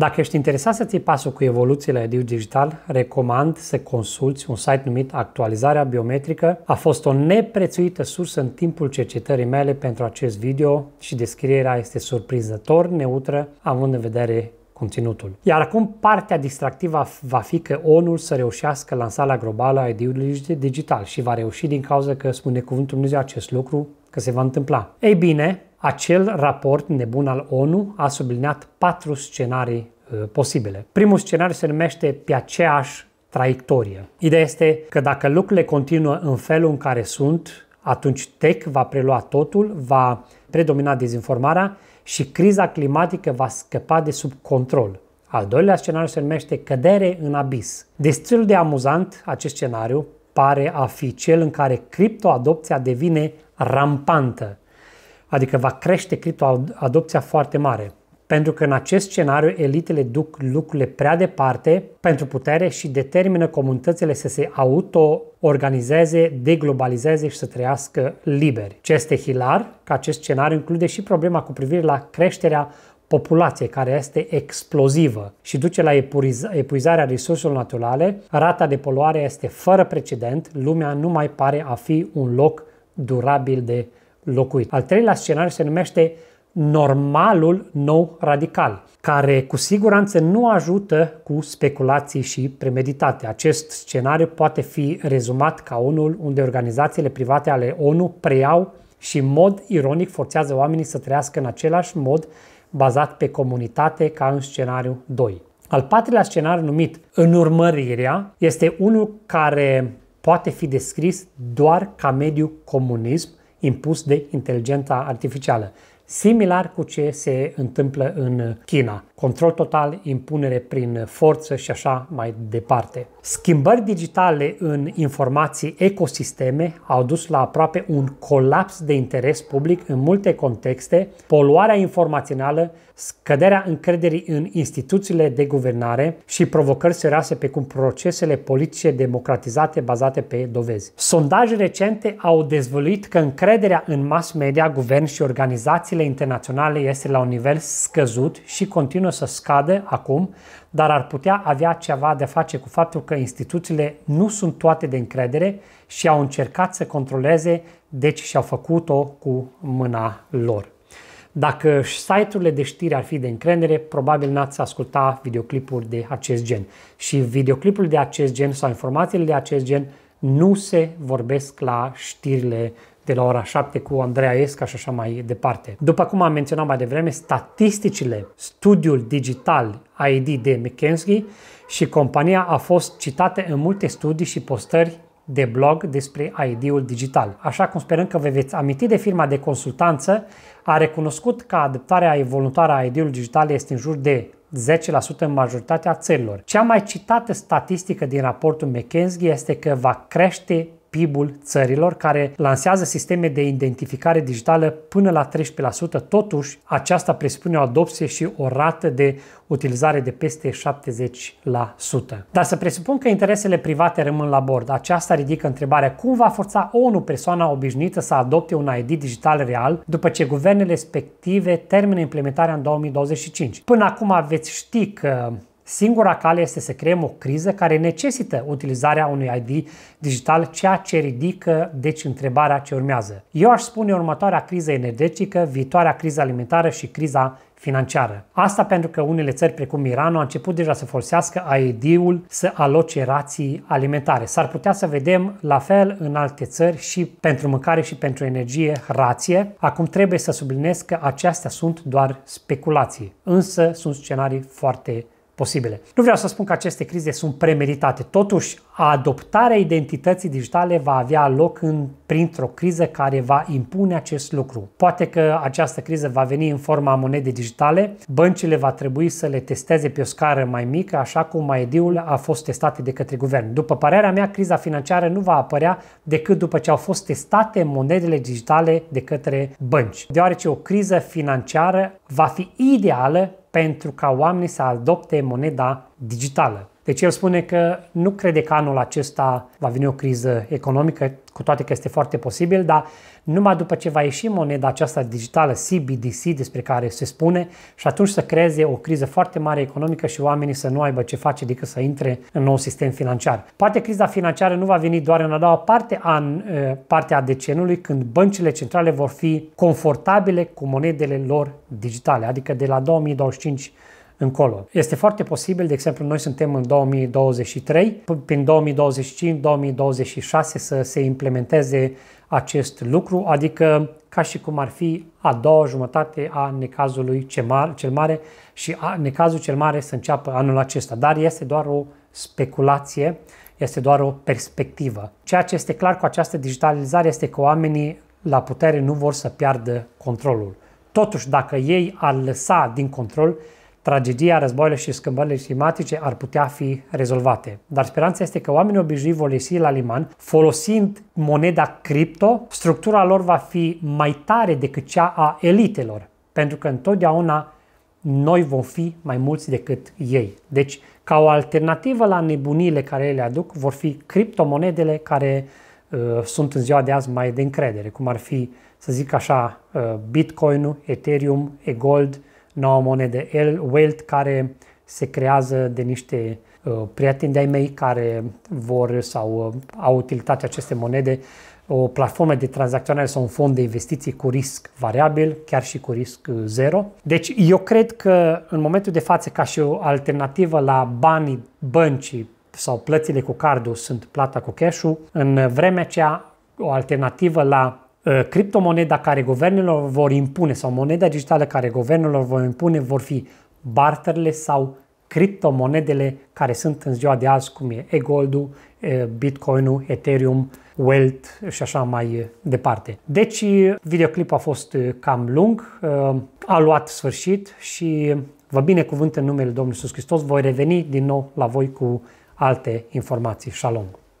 Dacă ești interesat să ții pasul cu evoluțiile Ediu Digital, recomand să consulți un site numit Actualizarea Biometrică. A fost o neprețuită sursă în timpul cercetării mele pentru acest video și descrierea este surprinzător neutră, având în vedere conținutul. Iar acum partea distractivă va fi că ONU să reușească lansarea globală a ediu Digital și va reuși din cauza că spune cuvântul Dumnezeu acest lucru că se va întâmpla. Ei bine, acel raport nebun al ONU a subliniat patru scenarii uh, posibile. Primul scenariu se numește pe aceeași traiectorie. Ideea este că dacă lucrurile continuă în felul în care sunt, atunci tech va prelua totul, va predomina dezinformarea și criza climatică va scăpa de sub control. Al doilea scenariu se numește cădere în abis. Destul de amuzant acest scenariu pare a fi cel în care criptoadopția devine rampantă. Adică va crește criptoadopția foarte mare. Pentru că în acest scenariu elitele duc lucrurile prea departe pentru putere și determină comunitățile să se auto-organizeze, deglobalizeze și să trăiască liberi. Ce este hilar, că acest scenariu include și problema cu privire la creșterea populație care este explozivă și duce la epuizarea resurselor naturale, rata de poluare este fără precedent, lumea nu mai pare a fi un loc durabil de locuit. Al treilea scenariu se numește normalul nou radical, care cu siguranță nu ajută cu speculații și premeditate. Acest scenariu poate fi rezumat ca unul unde organizațiile private ale ONU preiau și în mod ironic forțează oamenii să trăiască în același mod bazat pe comunitate ca în scenariu 2. Al patrulea scenariu numit urmărirea este unul care poate fi descris doar ca mediu comunism impus de inteligența artificială similar cu ce se întâmplă în China. Control total, impunere prin forță și așa mai departe. Schimbări digitale în informații ecosisteme au dus la aproape un colaps de interes public în multe contexte, poluarea informațională, scăderea încrederii în instituțiile de guvernare și provocări serioase pe cum procesele politice democratizate bazate pe dovezi. Sondaje recente au dezvăluit că încrederea în mass media, guvern și organizațiile relațiile internaționale este la un nivel scăzut și continuă să scadă acum, dar ar putea avea ceva de face cu faptul că instituțiile nu sunt toate de încredere și au încercat să controleze, deci și-au făcut-o cu mâna lor. Dacă site-urile de știri ar fi de încredere, probabil n-ați asculta videoclipuri de acest gen. Și videoclipurile de acest gen sau informațiile de acest gen nu se vorbesc la știrile de la ora 7 cu Andreea Esca și așa mai departe. După cum am menționat mai devreme, statisticile, studiul digital ID de McKinsey și compania a fost citate în multe studii și postări de blog despre ID-ul digital. Așa cum sperăm că vă veți aminti de firma de consultanță, a recunoscut că adaptarea voluntară a ID-ului digital este în jur de 10% în majoritatea țărilor. Cea mai citată statistică din raportul McKinsey este că va crește PIB-ul țărilor care lansează sisteme de identificare digitală până la 13%, totuși aceasta presupune o adopție și o rată de utilizare de peste 70%. Dar să presupun că interesele private rămân la bord. Aceasta ridică întrebarea cum va forța ONU persoana obișnuită să adopte un ID digital real după ce guvernele respective termină implementarea în 2025. Până acum veți ști că Singura cale este să creăm o criză care necesită utilizarea unui ID digital, ceea ce ridică, deci, întrebarea ce urmează. Eu aș spune următoarea criză energetică, viitoarea criză alimentară și criza financiară. Asta pentru că unele țări precum Iranul au început deja să folosească AED-ul să aloce rații alimentare. S-ar putea să vedem la fel în alte țări și pentru mâncare și pentru energie rație. Acum trebuie să subliniez că acestea sunt doar speculații, însă sunt scenarii foarte posibile. Nu vreau să spun că aceste crize sunt premeritate, totuși adoptarea identității digitale va avea loc în, printr-o criză care va impune acest lucru. Poate că această criză va veni în forma monedei digitale, băncile va trebui să le testeze pe o scară mai mică, așa cum ID-ul a fost testat de către guvern. După părerea mea, criza financiară nu va apărea decât după ce au fost testate monedele digitale de către bănci, deoarece o criză financiară va fi ideală pentru ca oamenii să adopte moneda digitală. Deci el spune că nu crede că anul acesta va veni o criză economică, cu toate că este foarte posibil, dar numai după ce va ieși moneda aceasta digitală CBDC despre care se spune și atunci să creeze o criză foarte mare economică și oamenii să nu aibă ce face decât să intre în nou sistem financiar. Poate criza financiară nu va veni doar în a doua parte a, parte a decenului când băncile centrale vor fi confortabile cu monedele lor digitale, adică de la 2025 încolo. Este foarte posibil, de exemplu, noi suntem în 2023, prin 2025-2026 să se implementeze acest lucru, adică ca și cum ar fi a doua jumătate a necazului cel mare și a, necazul cel mare să înceapă anul acesta. Dar este doar o speculație, este doar o perspectivă. Ceea ce este clar cu această digitalizare este că oamenii la putere nu vor să piardă controlul. Totuși, dacă ei ar lăsa din control, tragedia, războiul și schimbările climatice ar putea fi rezolvate. Dar speranța este că oamenii obișnuiți vor ieși la liman folosind moneda cripto, structura lor va fi mai tare decât cea a elitelor, pentru că întotdeauna noi vom fi mai mulți decât ei. Deci, ca o alternativă la nebunile care le aduc, vor fi criptomonedele care uh, sunt în ziua de azi mai de încredere, cum ar fi, să zic așa, uh, Bitcoin-ul, Ethereum, e-gold, noua monedă, el, wealth care se creează de niște uh, prieteni de-ai mei care vor sau uh, au utilitate aceste monede, o platformă de tranzacționare sau un fond de investiții cu risc variabil, chiar și cu risc uh, zero. Deci eu cred că în momentul de față, ca și o alternativă la banii băncii sau plățile cu cardul sunt plata cu cash-ul, în vremea aceea o alternativă la Uh, criptomoneda care guvernelor vor impune sau moneda digitală care guvernelor vor impune vor fi barterele sau criptomonedele care sunt în ziua de azi, cum e e-gold-ul, uh, Bitcoin-ul, Ethereum, Wealth și așa mai uh, departe. Deci, videoclipul a fost cam lung, a luat sfârșit și vă binecuvânt în numele Domnului Iisus Hristos. Voi reveni din nou la voi cu alte informații. Shalom!